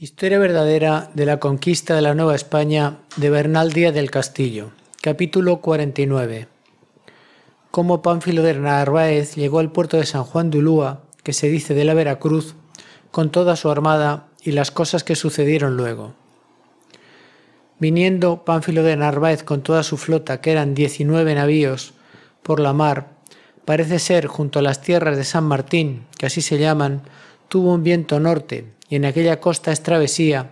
Historia verdadera de la conquista de la Nueva España de Bernal Díaz del Castillo. Capítulo 49. Cómo Pánfilo de Narváez llegó al puerto de San Juan de Ulúa, que se dice de la Veracruz, con toda su armada y las cosas que sucedieron luego. Viniendo Pánfilo de Narváez con toda su flota, que eran 19 navíos, por la mar, parece ser junto a las tierras de San Martín, que así se llaman, tuvo un viento norte, y en aquella costa es travesía,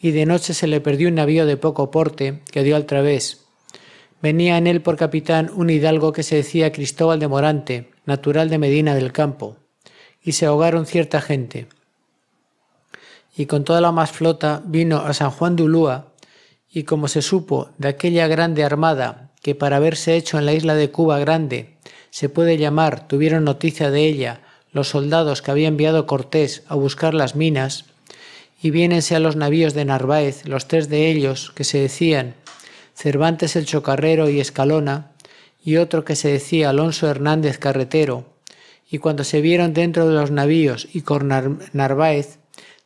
y de noche se le perdió un navío de poco porte que dio al través. Venía en él por capitán un hidalgo que se decía Cristóbal de Morante, natural de Medina del Campo, y se ahogaron cierta gente. Y con toda la más flota vino a San Juan de Ulúa, y como se supo de aquella grande armada que para haberse hecho en la isla de Cuba grande se puede llamar, tuvieron noticia de ella, los soldados que había enviado Cortés a buscar las minas, y viénense a los navíos de Narváez, los tres de ellos que se decían Cervantes el Chocarrero y Escalona, y otro que se decía Alonso Hernández Carretero, y cuando se vieron dentro de los navíos y con Narváez,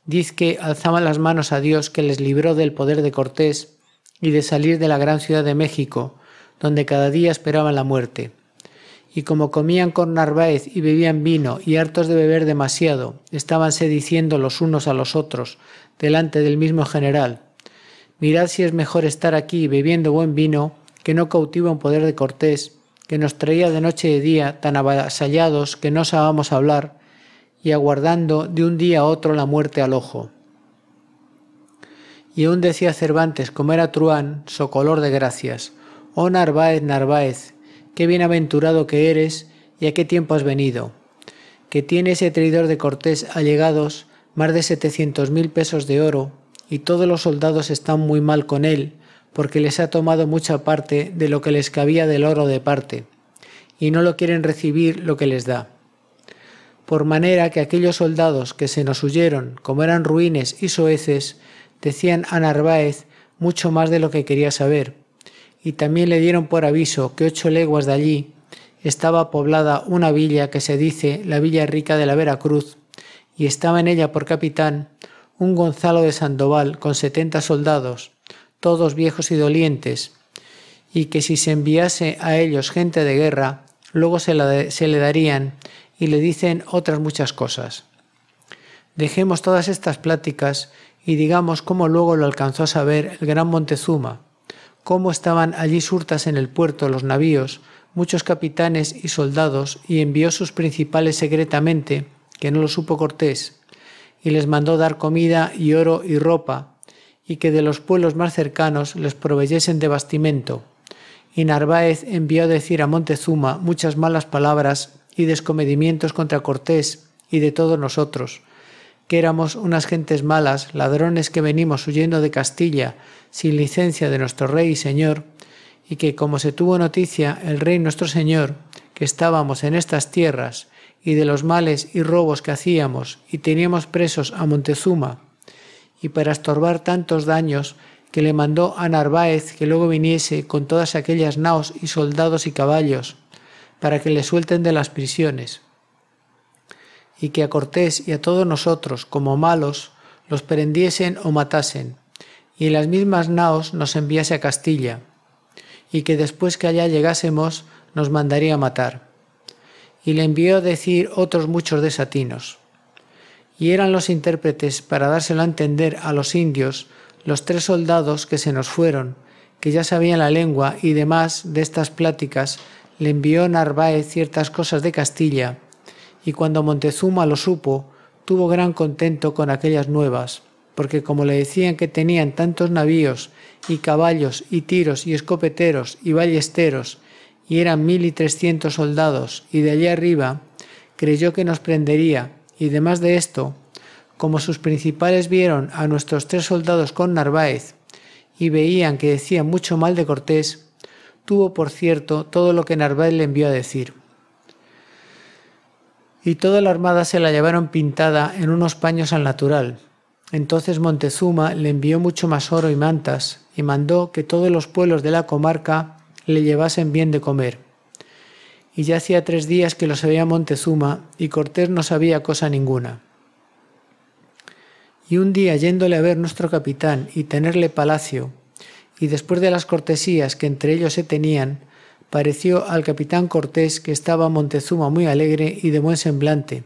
diz que alzaban las manos a Dios que les libró del poder de Cortés y de salir de la gran ciudad de México, donde cada día esperaban la muerte y como comían con Narváez y bebían vino y hartos de beber demasiado, estábanse diciendo los unos a los otros, delante del mismo general, mirad si es mejor estar aquí bebiendo buen vino, que no cautivo un poder de Cortés, que nos traía de noche y de día tan avasallados que no sabamos hablar, y aguardando de un día a otro la muerte al ojo. Y aún decía Cervantes, como era truán, color de gracias, Oh Narváez, Narváez, qué bienaventurado que eres y a qué tiempo has venido. Que tiene ese traidor de Cortés allegados más de setecientos mil pesos de oro y todos los soldados están muy mal con él porque les ha tomado mucha parte de lo que les cabía del oro de parte y no lo quieren recibir lo que les da. Por manera que aquellos soldados que se nos huyeron, como eran ruines y soeces, decían a Narváez mucho más de lo que quería saber, y también le dieron por aviso que ocho leguas de allí estaba poblada una villa que se dice la Villa Rica de la Veracruz, y estaba en ella por capitán un Gonzalo de Sandoval con setenta soldados, todos viejos y dolientes, y que si se enviase a ellos gente de guerra, luego se, se le darían y le dicen otras muchas cosas. Dejemos todas estas pláticas y digamos cómo luego lo alcanzó a saber el gran Montezuma, cómo estaban allí surtas en el puerto los navíos, muchos capitanes y soldados, y envió sus principales secretamente, que no lo supo Cortés, y les mandó dar comida y oro y ropa, y que de los pueblos más cercanos les proveyesen de bastimento. Y Narváez envió a decir a Montezuma muchas malas palabras y descomedimientos contra Cortés y de todos nosotros, que éramos unas gentes malas, ladrones que venimos huyendo de Castilla sin licencia de nuestro rey y señor, y que como se tuvo noticia el rey nuestro señor, que estábamos en estas tierras, y de los males y robos que hacíamos, y teníamos presos a Montezuma, y para estorbar tantos daños, que le mandó a Narváez que luego viniese con todas aquellas naos y soldados y caballos, para que le suelten de las prisiones y que a Cortés y a todos nosotros, como malos, los prendiesen o matasen, y en las mismas naos nos enviase a Castilla, y que después que allá llegásemos nos mandaría matar. Y le envió decir otros muchos desatinos. Y eran los intérpretes para dárselo a entender a los indios los tres soldados que se nos fueron, que ya sabían la lengua y demás de estas pláticas, le envió Narváez ciertas cosas de Castilla, y cuando Montezuma lo supo, tuvo gran contento con aquellas nuevas, porque como le decían que tenían tantos navíos y caballos y tiros y escopeteros y ballesteros, y eran mil y trescientos soldados, y de allí arriba, creyó que nos prendería, y demás de esto, como sus principales vieron a nuestros tres soldados con Narváez, y veían que decían mucho mal de Cortés, tuvo por cierto todo lo que Narváez le envió a decir y toda la armada se la llevaron pintada en unos paños al natural. Entonces Montezuma le envió mucho más oro y mantas, y mandó que todos los pueblos de la comarca le llevasen bien de comer. Y ya hacía tres días que lo sabía Montezuma, y Cortés no sabía cosa ninguna. Y un día yéndole a ver nuestro capitán y tenerle palacio, y después de las cortesías que entre ellos se tenían, pareció al capitán Cortés que estaba Montezuma muy alegre y de buen semblante,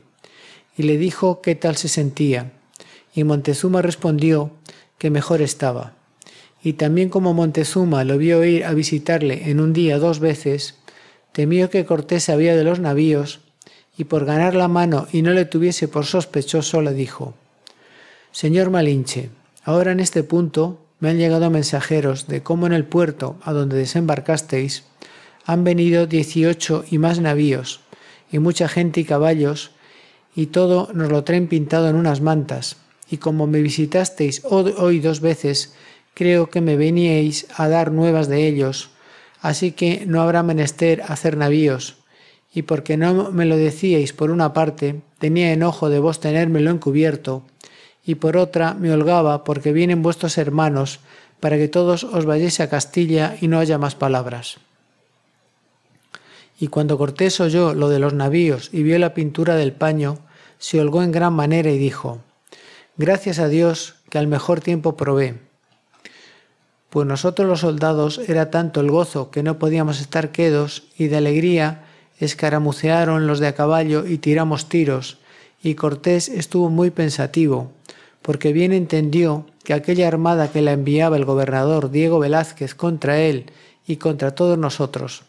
y le dijo qué tal se sentía. Y Montezuma respondió que mejor estaba. Y también como Montezuma lo vio ir a visitarle en un día dos veces, temió que Cortés sabía de los navíos, y por ganar la mano y no le tuviese por sospechoso, le dijo, Señor Malinche, ahora en este punto me han llegado mensajeros de cómo en el puerto a donde desembarcasteis han venido dieciocho y más navíos, y mucha gente y caballos, y todo nos lo traen pintado en unas mantas. Y como me visitasteis hoy dos veces, creo que me veníais a dar nuevas de ellos, así que no habrá menester hacer navíos. Y porque no me lo decíais por una parte, tenía enojo de vos tenérmelo encubierto, y por otra me holgaba porque vienen vuestros hermanos, para que todos os vayáis a Castilla y no haya más palabras. Y cuando Cortés oyó lo de los navíos y vio la pintura del paño, se holgó en gran manera y dijo, Gracias a Dios que al mejor tiempo probé. Pues nosotros los soldados era tanto el gozo que no podíamos estar quedos y de alegría escaramucearon los de a caballo y tiramos tiros, y Cortés estuvo muy pensativo, porque bien entendió que aquella armada que la enviaba el gobernador Diego Velázquez contra él y contra todos nosotros,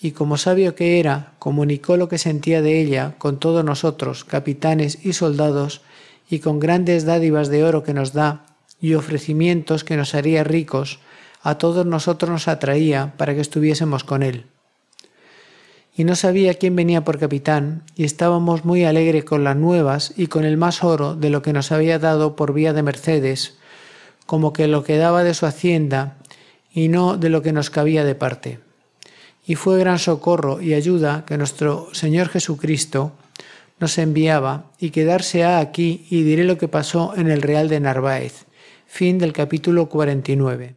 y como sabio que era, comunicó lo que sentía de ella con todos nosotros, capitanes y soldados, y con grandes dádivas de oro que nos da, y ofrecimientos que nos haría ricos, a todos nosotros nos atraía para que estuviésemos con él. Y no sabía quién venía por capitán, y estábamos muy alegres con las nuevas y con el más oro de lo que nos había dado por vía de mercedes, como que lo que daba de su hacienda, y no de lo que nos cabía de parte y fue gran socorro y ayuda que nuestro Señor Jesucristo nos enviaba y quedarse aquí y diré lo que pasó en el Real de Narváez. Fin del capítulo 49.